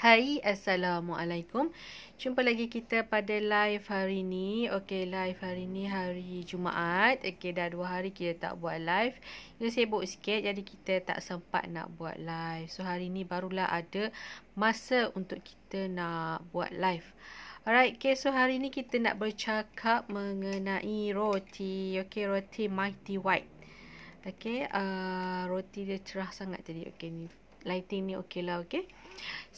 Hai, Assalamualaikum. Jumpa lagi kita pada live hari ni. Okay, live hari ni hari Jumaat. Okay, dah dua hari kita tak buat live. Kita sibuk sikit jadi kita tak sempat nak buat live. So, hari ni barulah ada masa untuk kita nak buat live. Alright, okay, so hari ni kita nak bercakap mengenai roti. Okay, roti Mighty White. Okay, uh, roti dia cerah sangat tadi. Okay, ni lighting ni okey lah, okay.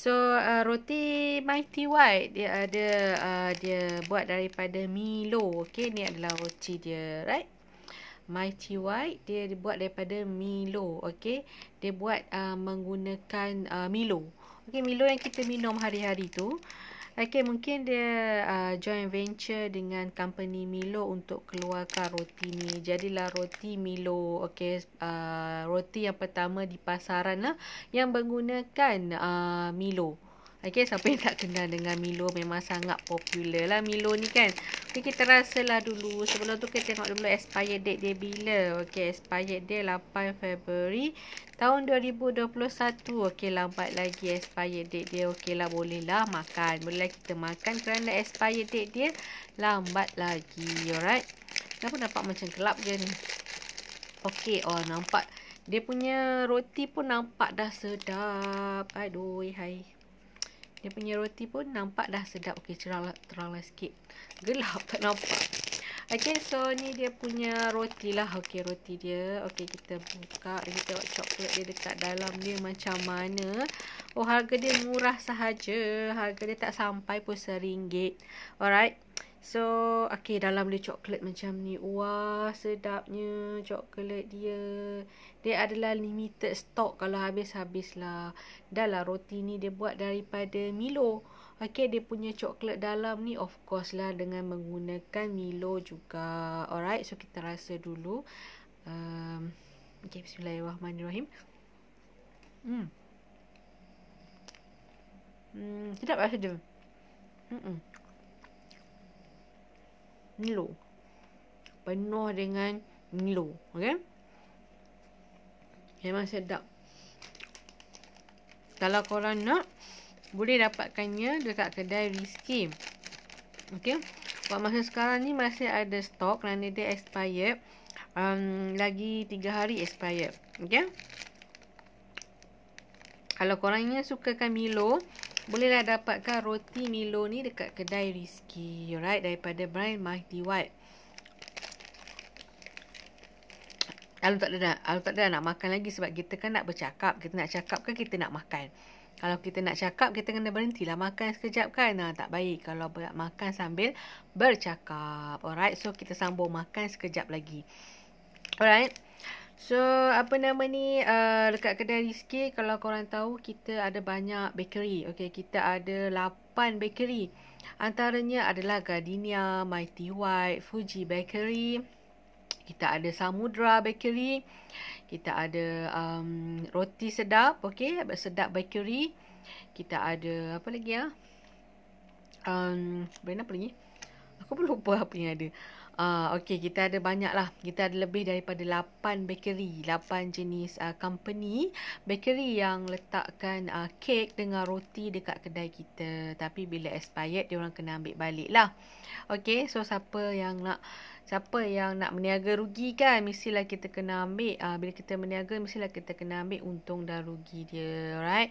So uh, roti Mighty White dia ada uh, dia buat daripada Milo. Okey, ni adalah roti dia, right? Mighty White dia dibuat daripada Milo, okey. Dia buat uh, menggunakan uh, Milo. Okey, Milo yang kita minum hari-hari tu. Okay, mungkin dia uh, joint venture dengan company Milo untuk keluarkan roti ni. Jadilah roti Milo. Okay, uh, roti yang pertama di pasaran lah yang menggunakan uh, Milo. Okay, siapa yang tak kenal dengan Milo memang sangat popular lah Milo ni kan. Okay, kita rasa lah dulu. Sebelum tu kita tengok dulu expired date dia bila. Okay, expired dia 8 Februari tahun 2021. Okay, lambat lagi expired date dia. Okay lah, boleh lah makan. Boleh lah kita makan kerana expired date dia lambat lagi. Alright. Kenapa nampak macam gelap je ni? Okay, oh nampak. Dia punya roti pun nampak dah sedap. Aduh, hai dia punya roti pun nampak dah sedap okay cerang lah, terang lah sikit gelap tak nampak ok so ni dia punya roti lah okay roti dia okay kita buka kita tengok coklat dia dekat dalam dia macam mana oh harga dia murah sahaja harga dia tak sampai pun seringgit alright So, okay, dalam dia coklat macam ni. Wah, sedapnya coklat dia. Dia adalah limited stock kalau habis-habislah. Dah lah roti ni dia buat daripada Milo. Okay, dia punya coklat dalam ni of course lah dengan menggunakan Milo juga. Alright, so kita rasa dulu. Um, okay, bismillahirrahmanirrahim. Hmm. Hmm, sedap lah sedap. Hmm, Milo. Penuh dengan Milo, okay? Memang sedap. Kalau korang nak, boleh dapatkannya dekat kedai Rizky. okay? Buat masa sekarang ni masih ada stok kerana dia expired. Um, lagi 3 hari expired. okay? Kalau korang ingin sukakan Milo, bolehlah dapatkan roti Milo ni dekat kedai Rizky, alright, daripada Brian Mahdi White. Alu tak ada, alu tak ada nak makan lagi sebab kita kan nak bercakap, kita nak cakap ke kan kita nak makan. Kalau kita nak cakap, kita kena berhenti lah makan sekejap kan. Nah, tak baik kalau nak makan sambil bercakap. Alright, so kita sambung makan sekejap lagi. Alright. So apa nama ni uh, dekat kedai Rizki kalau korang tahu kita ada banyak bakery. Okay kita ada 8 bakery. Antaranya adalah Gardenia, Mighty White, Fuji Bakery. Kita ada Samudra Bakery. Kita ada um, roti sedap. Okay sedap bakery. Kita ada apa lagi ya? Um, brand apa lagi? Aku pun lupa apa yang ada uh, ah, okay, kita ada banyak lah. Kita ada lebih daripada 8 bakery, 8 jenis uh, company bakery yang letakkan uh, kek dengan roti dekat kedai kita. Tapi bila expired, orang kena ambil balik lah. Okay, so siapa yang nak siapa yang nak meniaga rugi kan mestilah kita kena ambil uh, bila kita meniaga mestilah kita kena ambil untung dan rugi dia alright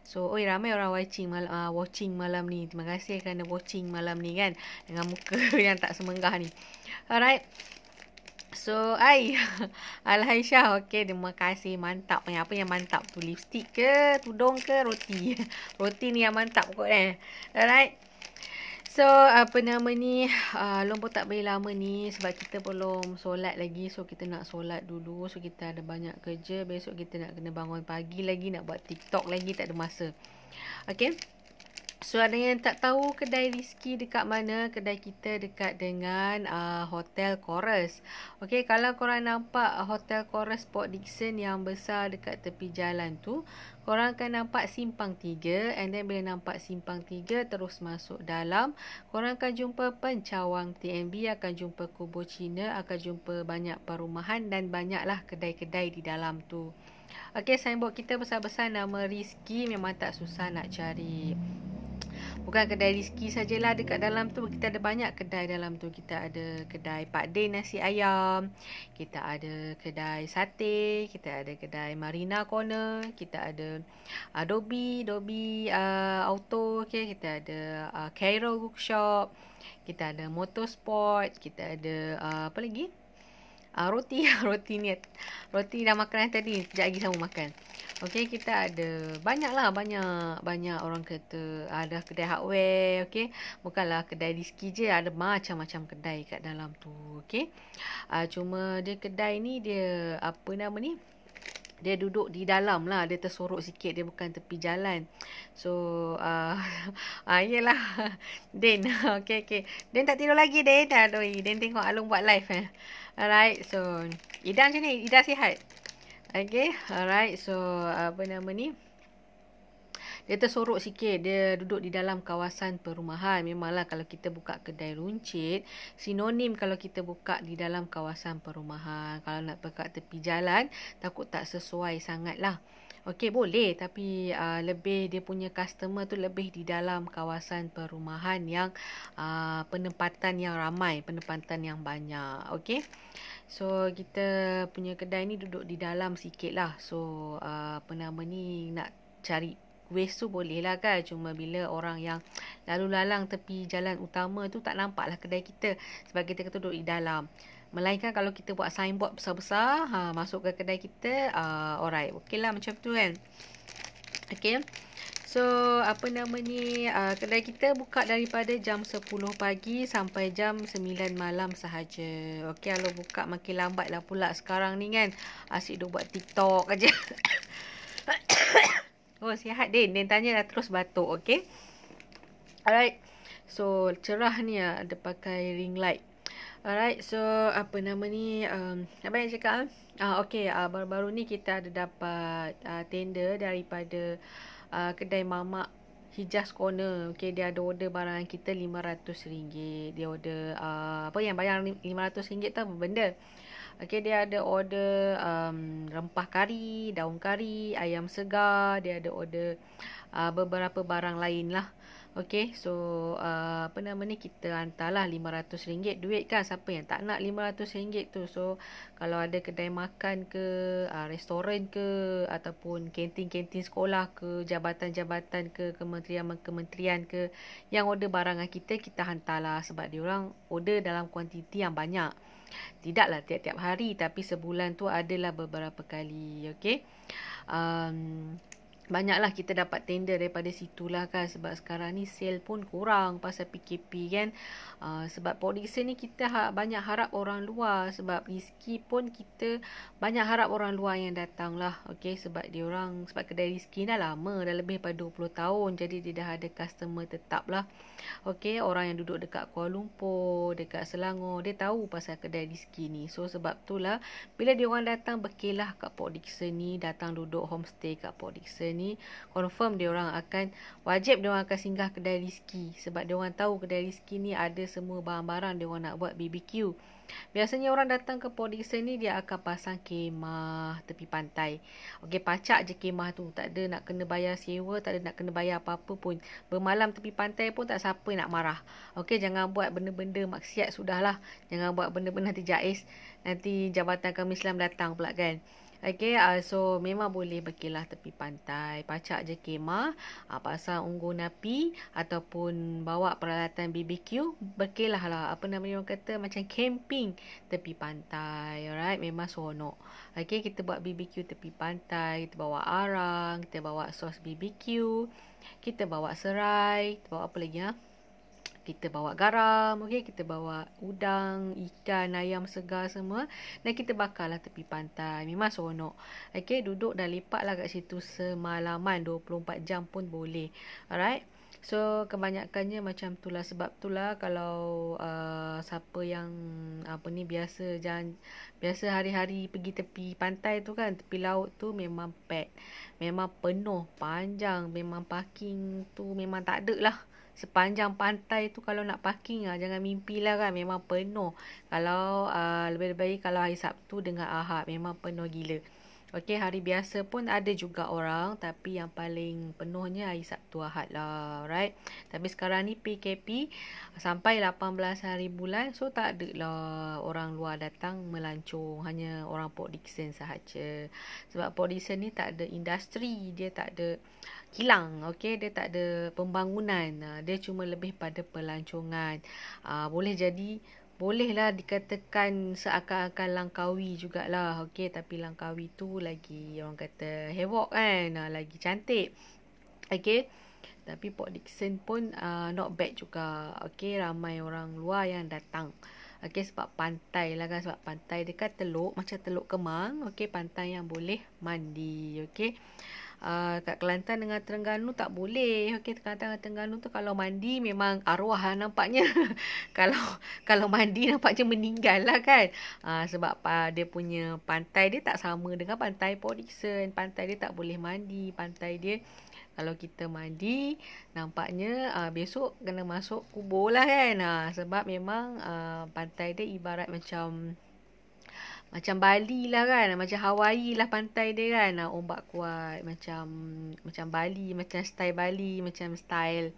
so oi ramai orang watching malam uh, watching malam ni terima kasih kerana watching malam ni kan dengan muka yang tak semengah ni alright So, ai. Alhaisyah, okey, terima kasih. Mantap. Yang apa yang mantap tu? lipstik ke, tudung ke, roti? roti ni yang mantap kot eh. Alright. So apa nama ni uh, Lompok tak boleh lama ni Sebab kita belum solat lagi So kita nak solat dulu So kita ada banyak kerja Besok kita nak kena bangun pagi lagi Nak buat TikTok lagi Tak ada masa Okay Suara yang tak tahu kedai Rizky dekat mana Kedai kita dekat dengan uh, Hotel Chorus Okay, kalau korang nampak Hotel Chorus Port Dixon yang besar dekat tepi jalan tu Korang akan nampak simpang tiga, And then bila nampak simpang tiga terus masuk dalam Korang akan jumpa pencawang TNB Akan jumpa kubur Cina Akan jumpa banyak perumahan Dan banyaklah kedai-kedai di dalam tu Okay, signboard kita besar-besar nama Rizky memang tak susah nak cari Bukan kedai Rizki sajalah dekat dalam tu Kita ada banyak kedai dalam tu Kita ada kedai Pak Din Nasi Ayam Kita ada kedai Sate Kita ada kedai Marina Corner Kita ada Adobe ah, Adobe uh, ah, Auto okay. Kita ada uh, Cairo Workshop Kita ada Motorsport Kita ada uh, apa lagi? Uh, roti, roti ni Roti dah makan tadi Sekejap lagi sama makan Okey, kita ada banyaklah banyak banyak orang kata ada ah, kedai hardware, okey. Bukanlah kedai diski je, ada macam-macam kedai kat dalam tu, okey. Uh, cuma dia kedai ni dia apa nama ni? Dia duduk di dalam lah Dia tersorok sikit Dia bukan tepi jalan So uh, uh, Yelah Din Okay okay den tak tidur lagi Din Aduh den tengok Alung buat live eh Alright so Ida macam ni Ida sihat Okay, alright. So, apa nama ni? Dia tersorok sikit. Dia duduk di dalam kawasan perumahan. Memanglah kalau kita buka kedai runcit, sinonim kalau kita buka di dalam kawasan perumahan. Kalau nak buka tepi jalan, takut tak sesuai sangatlah. Okey, boleh. Tapi uh, lebih dia punya customer tu lebih di dalam kawasan perumahan yang uh, penempatan yang ramai, penempatan yang banyak. Okey. So kita punya kedai ni duduk di dalam sikit lah So uh, apa nama ni nak cari waste tu boleh lah kan Cuma bila orang yang lalu lalang tepi jalan utama tu tak nampak lah kedai kita Sebab kita kata duduk di dalam Melainkan kalau kita buat signboard besar-besar ha, Masuk ke kedai kita uh, Alright, okey lah macam tu kan Okay So apa nama ni uh, kedai kita buka daripada jam 10 pagi sampai jam 9 malam sahaja. Okey kalau buka makin lambat lah pula sekarang ni kan. Asyik duk buat TikTok aja. oh sihat Din. Din tanya dah terus batuk okey. Alright. So cerah ni uh, ah, ada pakai ring light. Alright, so apa nama ni? Um, apa yang cakap? Ah, uh, ah, okay, uh, ah, baru-baru ni kita ada dapat uh, tender daripada uh, kedai mamak Hijaz Corner. Okay, dia ada order barang kita RM500. Dia order uh, apa yang bayar RM500 tu apa benda. Okay, dia ada order um, rempah kari, daun kari, ayam segar. Dia ada order uh, beberapa barang lain lah. Okay, so uh, apa nama ni kita hantarlah RM500 duit kan siapa yang tak nak RM500 tu so kalau ada kedai makan ke uh, restoran ke ataupun kantin-kantin sekolah ke jabatan-jabatan ke kementerian-kementerian ke yang order barang kita kita hantarlah sebab orang order dalam kuantiti yang banyak tidaklah tiap-tiap hari tapi sebulan tu adalah beberapa kali okay um, Banyaklah kita dapat tender daripada situ lah kan sebab sekarang ni sale pun kurang pasal PKP kan uh, sebab polisi ni kita ha- banyak harap orang luar sebab Rizky pun kita banyak harap orang luar yang datang lah okay, sebab dia orang sebab kedai Rizky dah lama dah lebih daripada 20 tahun jadi dia dah ada customer tetap lah okay, orang yang duduk dekat Kuala Lumpur dekat Selangor dia tahu pasal kedai Rizky ni so sebab tu lah bila dia orang datang berkelah kat Port ni datang duduk homestay kat Port ni confirm dia orang akan wajib dia orang akan singgah kedai Rizki sebab dia orang tahu kedai Rizki ni ada semua barang-barang dia orang nak buat BBQ. Biasanya orang datang ke Port Dickson ni dia akan pasang kemah tepi pantai. Okey pacak je kemah tu tak ada nak kena bayar sewa, tak ada nak kena bayar apa-apa pun. Bermalam tepi pantai pun tak siapa nak marah. Okey jangan buat benda-benda maksiat sudahlah. Jangan buat benda-benda nanti jaiz. Nanti Jabatan Islam datang pula kan. Okay, uh, so memang boleh berkelah tepi pantai. Pacak je kemah, uh, pasang unggun napi ataupun bawa peralatan BBQ. Berkelah lah, apa namanya orang kata, macam camping tepi pantai. Alright, memang seronok. Okay, kita buat BBQ tepi pantai. Kita bawa arang, kita bawa sos BBQ. Kita bawa serai, kita bawa apa lagi ya? Ha? kita bawa garam okay kita bawa udang ikan ayam segar semua dan kita bakarlah tepi pantai memang seronok Okay duduk dan lah kat situ semalaman 24 jam pun boleh alright So kebanyakannya macam tu lah sebab tu lah kalau uh, siapa yang apa ni biasa jangan biasa hari-hari pergi tepi pantai tu kan tepi laut tu memang pet memang penuh panjang memang parking tu memang tak ada lah sepanjang pantai tu kalau nak parking ah, lah jangan mimpilah kan memang penuh kalau uh, lebih baik kalau hari Sabtu dengan Ahad memang penuh gila Okey hari biasa pun ada juga orang tapi yang paling penuhnya hari Sabtu Ahad lah right tapi sekarang ni PKP sampai 18 hari bulan so tak ada lah orang luar datang melancong hanya orang Port Dickson sahaja sebab Port Dickson ni tak ada industri dia tak ada uh, kilang okey dia tak ada pembangunan uh, dia cuma lebih pada pelancongan uh, boleh jadi bolehlah dikatakan seakan-akan langkawi jugalah okay, tapi langkawi tu lagi orang kata hewok kan ah, lagi cantik okay, tapi Port Dickson pun uh, not bad juga okay, ramai orang luar yang datang okay, sebab pantai lah kan sebab pantai dekat teluk macam teluk kemang okay, pantai yang boleh mandi okay uh, kat Kelantan dengan Terengganu tak boleh. Okey, Kelantan dengan Terengganu tu kalau mandi memang arwah lah nampaknya. kalau kalau mandi nampaknya meninggal lah kan. Uh, sebab uh, dia punya pantai dia tak sama dengan pantai Port Dickson. Pantai dia tak boleh mandi. Pantai dia kalau kita mandi nampaknya uh, besok kena masuk kubur lah kan. Uh, sebab memang uh, pantai dia ibarat macam macam Bali lah kan macam Hawaii lah pantai dia kan ah, ombak kuat macam macam Bali macam style Bali macam style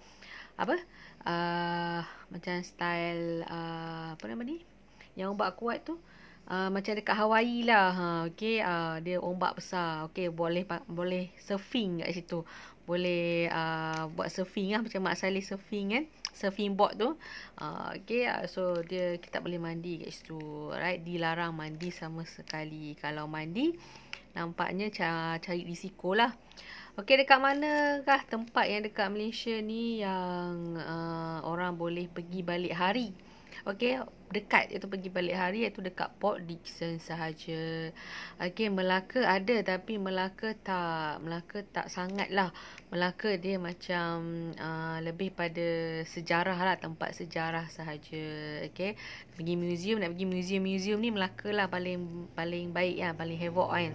apa uh, macam style uh, apa nama ni yang ombak kuat tu uh, macam dekat Hawaii lah ha okey uh, dia ombak besar okay boleh boleh surfing kat situ boleh uh, buat surfing lah macam Mak Saleh surfing kan eh? surfing board tu. Uh, okay, uh, so dia kita boleh mandi kat situ. Right, dilarang mandi sama sekali. Kalau mandi, nampaknya cari risiko lah. Okay, dekat manakah tempat yang dekat Malaysia ni yang uh, orang boleh pergi balik hari? Okey, dekat itu pergi balik hari iaitu dekat Port Dickson sahaja. Okey, Melaka ada tapi Melaka tak, Melaka tak sangatlah. Melaka dia macam uh, lebih pada sejarah lah, tempat sejarah sahaja. Okey, pergi museum, nak pergi museum-museum ni Melaka lah paling paling baik ya paling hevok kan.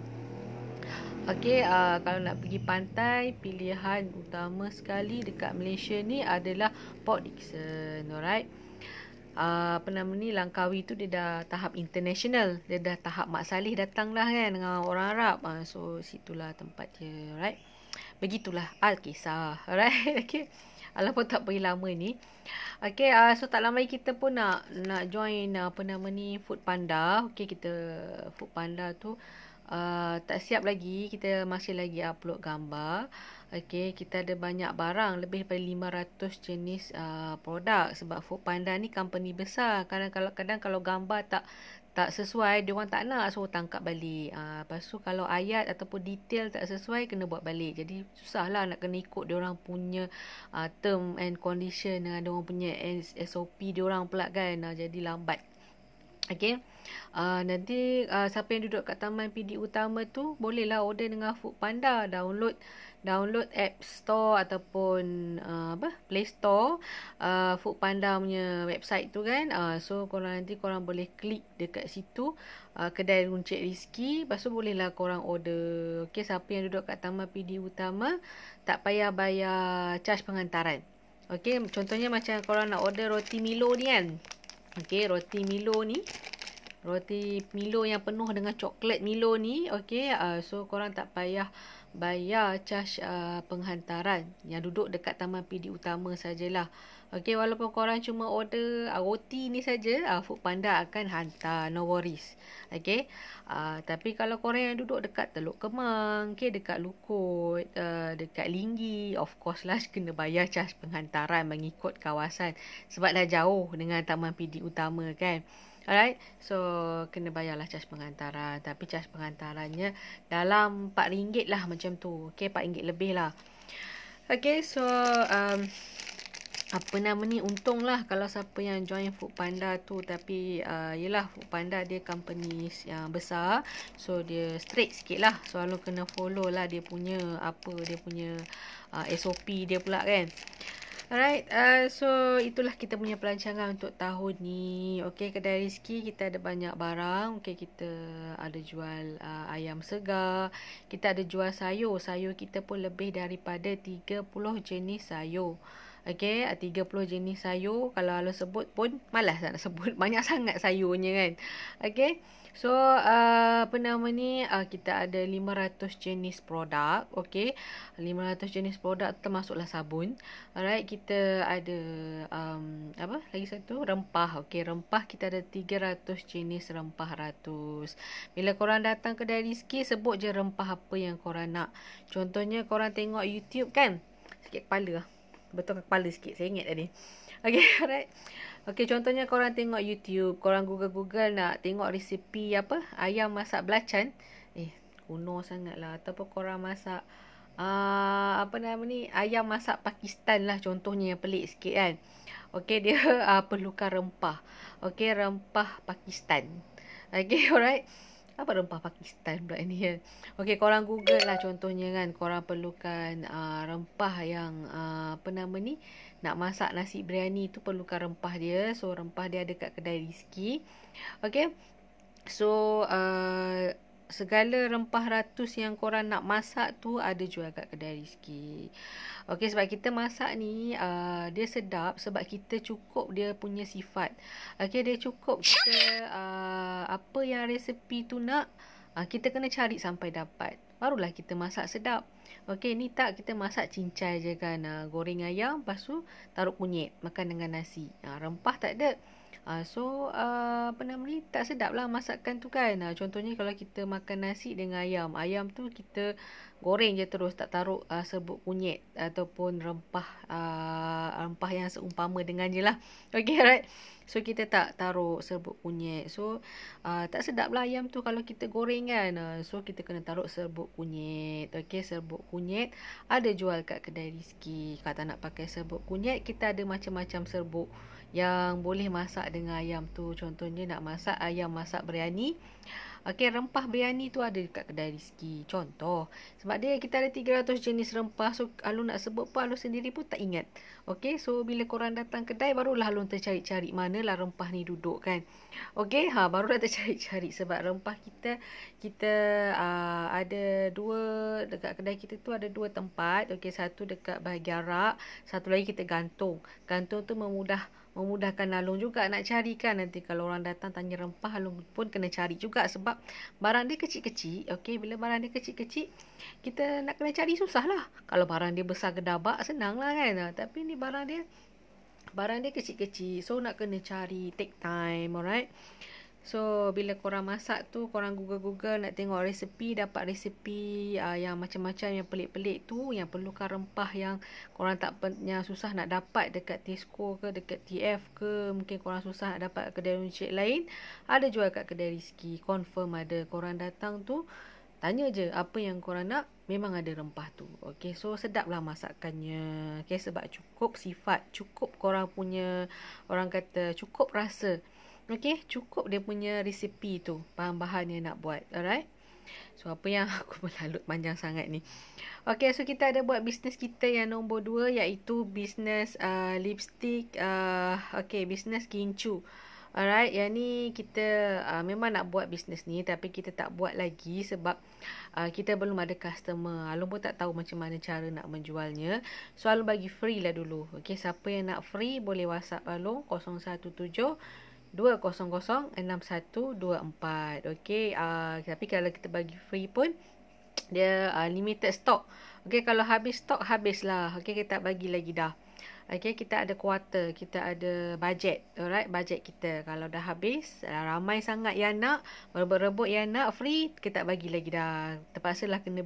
Okey, uh, kalau nak pergi pantai, pilihan utama sekali dekat Malaysia ni adalah Port Dickson. Alright. Ah, apa nama ni Langkawi tu dia dah tahap international dia dah tahap Mak Saleh datang lah kan dengan orang Arab uh, so situlah tempat dia right begitulah Al-Kisah right okay Alapun tak pergi lama ni Okay uh, so tak lama kita pun nak Nak join apa nama ni Food Panda Okay kita Food Panda tu uh, Tak siap lagi Kita masih lagi upload gambar uh, Okey, kita ada banyak barang, lebih dari 500 jenis uh, produk sebab Panda ni company besar. Kadang-kadang kalau gambar tak tak sesuai, dia orang tak nak suruh tangkap balik. Ah, uh, lepas tu kalau ayat ataupun detail tak sesuai kena buat balik. Jadi susahlah nak kena ikut dia orang punya uh, term and condition dengan dia orang punya SOP dia orang pula kan. Uh, jadi lambat. Okay, Uh, ah, nanti uh, siapa yang duduk kat taman PD utama tu bolehlah order dengan Foodpanda download download app store ataupun uh, apa play store uh, food panda punya website tu kan uh, so korang nanti korang boleh klik dekat situ uh, kedai runcit rizki lepas tu boleh lah korang order okey siapa yang duduk kat taman PD utama tak payah bayar charge penghantaran. okey contohnya macam korang nak order roti milo ni kan okey roti milo ni roti milo yang penuh dengan coklat milo ni okey uh, so korang tak payah bayar charge uh, penghantaran yang duduk dekat taman PD utama sajalah. Okey walaupun korang cuma order uh, roti ni saja, uh, food panda akan hantar no worries. Okey. Uh, tapi kalau korang yang duduk dekat Teluk Kemang, okey dekat Lukut, uh, dekat Linggi, of course lah kena bayar charge penghantaran mengikut kawasan sebab dah jauh dengan taman PD utama kan. Alright, so kena bayarlah charge pengantaran. Tapi charge pengantarannya dalam RM4 lah macam tu. Okay, RM4 lebih lah. Okay, so um, apa nama ni untung lah kalau siapa yang join Food Panda tu tapi uh, yelah Food Panda dia company yang besar so dia straight sikit lah selalu kena follow lah dia punya apa dia punya uh, SOP dia pula kan Alright, uh, so itulah kita punya perancangan untuk tahun ni. Okay, kedai Rizki kita ada banyak barang. Okay, kita ada jual uh, ayam segar. Kita ada jual sayur. Sayur kita pun lebih daripada 30 jenis sayur. Okay, 30 ah, jenis sayur. Kalau Alu sebut pun malas nak sebut. Banyak sangat sayurnya kan. Okay. So, uh, apa nama ni? Uh, kita ada 500 jenis produk. Okay. 500 jenis produk termasuklah sabun. Alright. Kita ada... Um, apa? Lagi satu. Rempah. Okay. Rempah kita ada 300 jenis rempah ratus. Bila korang datang kedai Rizky, sebut je rempah apa yang korang nak. Contohnya korang tengok YouTube kan? Sikit kepala betul kepala sikit saya ingat tadi okey alright okey contohnya korang tengok YouTube korang google google nak tengok resipi apa ayam masak belacan eh kuno sangatlah ataupun korang masak uh, apa nama ni ayam masak Pakistan lah contohnya yang pelik sikit kan okey dia uh, ah, perlukan rempah okey rempah Pakistan okey alright apa rempah Pakistan pula ni ya. Okey korang google lah contohnya kan korang perlukan uh, rempah yang uh, apa nama ni nak masak nasi biryani tu perlukan rempah dia. So rempah dia ada kat kedai Rizki. Okey. So uh, segala rempah ratus yang korang nak masak tu ada jual kat kedai Rizki. Okey sebab kita masak ni uh, dia sedap sebab kita cukup dia punya sifat. Okey dia cukup kita uh, apa yang resepi tu nak uh, kita kena cari sampai dapat. Barulah kita masak sedap. Okey ni tak kita masak cincai je kan. Uh, goreng ayam lepas tu taruh kunyit makan dengan nasi. Uh, rempah tak ada. Uh, so uh, apa nama ni tak sedap lah masakan tu kan uh, Contohnya kalau kita makan nasi dengan ayam Ayam tu kita goreng je terus tak taruh uh, serbuk kunyit Ataupun rempah uh, rempah yang seumpama dengan je lah Okay right So kita tak taruh serbuk kunyit So uh, tak sedap lah ayam tu kalau kita goreng kan uh, So kita kena taruh serbuk kunyit Okay serbuk kunyit ada jual kat kedai Rizky Kalau tak nak pakai serbuk kunyit kita ada macam-macam serbuk kunyit yang boleh masak dengan ayam tu contohnya nak masak ayam masak biryani Okey, rempah biryani tu ada dekat kedai Rizki. Contoh, sebab dia kita ada 300 jenis rempah. So, Alun nak sebut pun Alun sendiri pun tak ingat. Okey, so bila korang datang kedai, barulah Alun tercari-cari manalah rempah ni duduk kan. Okey, ha, barulah tercari-cari sebab rempah kita, kita aa, ah, ada dua, dekat kedai kita tu ada dua tempat. Okey, satu dekat bahagian rak, satu lagi kita gantung. Gantung tu memudah, memudahkan Along juga nak cari kan nanti kalau orang datang tanya rempah Along pun kena cari juga sebab barang dia kecil-kecil okey bila barang dia kecil-kecil kita nak kena cari susah lah kalau barang dia besar gedabak senang lah kan ah, tapi ni barang dia barang dia kecil-kecil so nak kena cari take time alright So bila korang masak tu korang google-google nak tengok resepi dapat resepi uh, ah, yang macam-macam yang pelik-pelik tu yang perlukan rempah yang korang tak punya susah nak dapat dekat Tesco ke dekat TF ke mungkin korang susah nak dapat kedai runcit lain ada jual kat kedai rizki confirm ada korang datang tu tanya je apa yang korang nak memang ada rempah tu okey so sedaplah lah masakannya okey sebab cukup sifat cukup korang punya orang kata cukup rasa Okay, cukup dia punya resipi tu. Bahan-bahan yang nak buat. Alright. So, apa yang aku melalut panjang sangat ni. Okay, so kita ada buat bisnes kita yang nombor dua. Iaitu bisnes uh, lipstick. Uh, okay, bisnes kincu. Alright, yang ni kita uh, memang nak buat bisnes ni tapi kita tak buat lagi sebab uh, kita belum ada customer. Alun pun tak tahu macam mana cara nak menjualnya. So, Alun bagi free lah dulu. Okay, siapa yang nak free boleh WhatsApp Alun 017 2006124 okey uh, tapi kalau kita bagi free pun dia uh, limited stock okey kalau habis stock habislah okey kita bagi lagi dah Okay, kita ada kuota kita ada budget, alright, budget kita. Kalau dah habis, ramai sangat yang nak, berebut-rebut yang nak, free, kita tak bagi lagi dah. Terpaksalah kena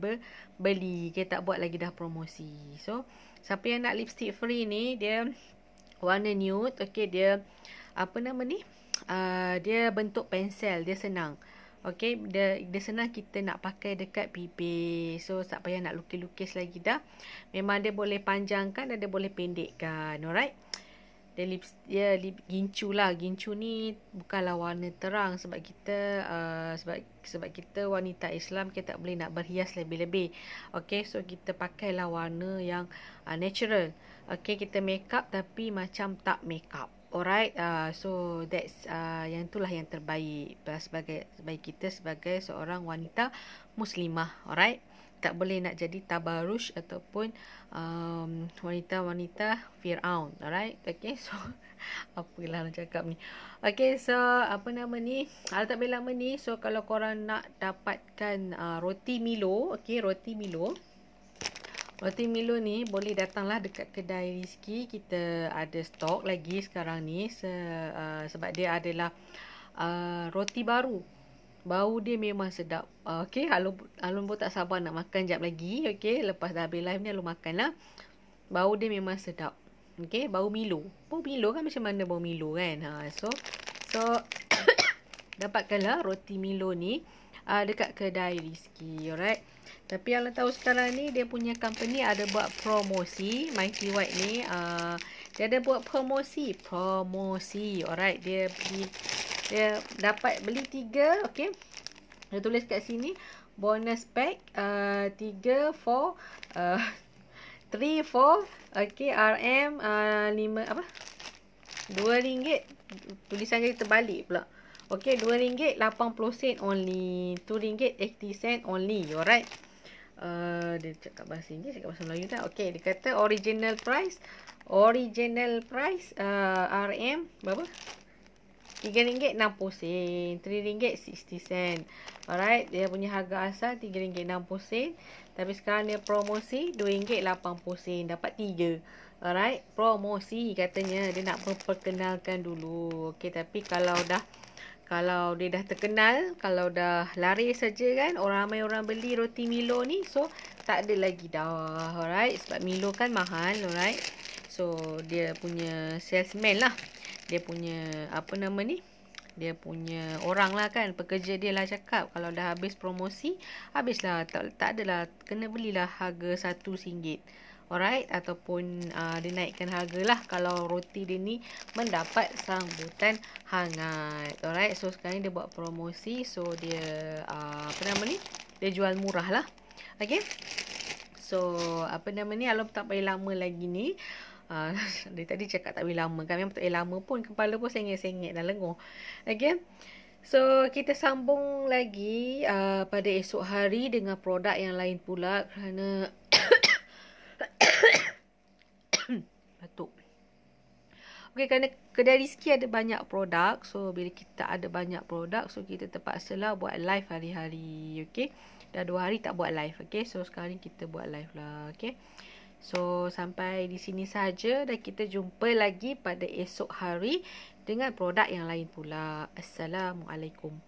beli, kita tak buat lagi dah promosi. So, siapa yang nak lipstick free ni, dia warna nude, okay, dia, apa nama ni? Uh, dia bentuk pensel dia senang okey dia dia senang kita nak pakai dekat pipi. so tak payah nak lukis-lukis lagi dah memang dia boleh panjangkan dan dia boleh pendekkan alright dia lip, dia lip, gincu lah gincu ni bukanlah warna terang sebab kita uh, sebab sebab kita wanita Islam kita tak boleh nak berhias lebih-lebih okey so kita pakailah warna yang uh, natural okey kita makeup tapi macam tak makeup alright uh, so that's uh, yang itulah yang terbaik sebagai sebagai kita sebagai seorang wanita muslimah alright tak boleh nak jadi tabarush ataupun um, wanita-wanita Fir'aun alright okay so apa apalah nak cakap ni okay so apa nama ni ada ah, tak lama ni so kalau korang nak dapatkan uh, roti milo okay roti milo Roti Milo ni boleh datanglah dekat kedai Rizky. Kita ada stok lagi sekarang ni se, uh, sebab dia adalah uh, roti baru. Bau dia memang sedap. Uh, okay, Alun, Alun pun tak sabar nak makan jap lagi. Okay, lepas dah habis live ni Alun lah. Bau dia memang sedap. Okay, bau Milo. Bau Milo kan macam mana bau Milo kan? Ha, so, so dapatkanlah roti Milo ni uh, dekat kedai Rizky. Alright. Tapi Alan tahu sekarang ni dia punya company ada buat promosi. Mighty White ni uh, dia ada buat promosi. Promosi. Alright. Dia beli, dia dapat beli tiga. Okay. Dia tulis kat sini. Bonus pack. Uh, tiga, four. Uh, three, uh, four. Okay. RM. Uh, lima. apa? Dua ringgit. Tulisan kita terbalik pula. Okay. Dua ringgit. Lapan puluh sen only. tu ringgit. Eighty sen only. Alright. Eh, dia cakap bahasa Inggeris, cakap bahasa Melayu tak? Okey, dia kata original price. Original price uh, eh, RM berapa? RM3.60, RM3.60. Alright, dia punya harga asal RM3.60. Tapi sekarang dia promosi RM2.80, dapat 3. Alright, promosi katanya dia nak perkenalkan dulu. Okay, tapi kalau dah kalau dia dah terkenal, kalau dah lari saja kan, orang ramai orang beli roti Milo ni, so tak ada lagi dah. Alright, sebab Milo kan mahal, alright. So dia punya salesman lah. Dia punya apa nama ni? Dia punya orang lah kan, pekerja dia lah cakap kalau dah habis promosi, habislah tak tak adalah kena belilah harga 1 ringgit. Alright ataupun uh, dia naikkan harga lah kalau roti dia ni mendapat sambutan hangat. Alright so sekarang ni dia buat promosi so dia uh, apa nama ni dia jual murah lah. Okay. So apa nama ni Alam tak payah lama lagi ni uh, Dari tadi cakap tak payah lama kami Memang tak payah lama pun Kepala pun sengit-sengit dan lenguh Okay So kita sambung lagi uh, Pada esok hari Dengan produk yang lain pula Kerana batuk. Okey kerana kedai Rizki ada banyak produk so bila kita ada banyak produk so kita terpaksa lah buat live hari-hari okey. Dah dua hari tak buat live okey. So sekarang kita buat live lah okey. So sampai di sini saja dan kita jumpa lagi pada esok hari dengan produk yang lain pula. Assalamualaikum.